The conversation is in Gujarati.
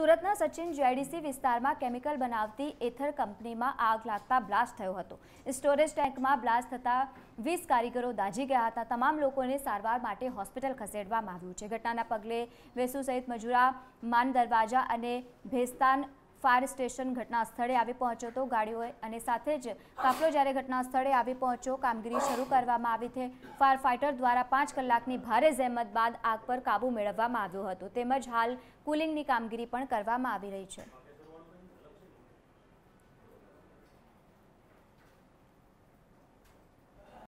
સુરતના સચિન જેડીસી વિસ્તારમાં કેમિકલ બનાવતી એથર કંપનીમાં આગ લાગતા બ્લાસ્ટ થયો હતો સ્ટોરેજ ટેન્કમાં બ્લાસ્ટ થતા વીસ કારીગરો દાઝી ગયા હતા તમામ લોકોને સારવાર માટે હોસ્પિટલ ખસેડવામાં આવ્યું છે ઘટનાના પગલે વેસુ સહિત મજૂરા માન દરવાજા અને ભેસ્તાન ફાયર સ્ટેશન ઘટના સ્થળે આવી પહોંચ્યો હતો ગાડીઓએ અને સાથે જ કાફલો જ્યારે ઘટના સ્થળે આવી પહોંચ્યો કામગીરી શરૂ કરવામાં આવી છે ફાયર ફાઇટર દ્વારા પાંચ કલાકની ભારે જહેમત બાદ આગ પર કાબૂ મેળવવામાં આવ્યો હતો તેમજ હાલ કુલિંગની કામગીરી પણ કરવામાં આવી રહી છે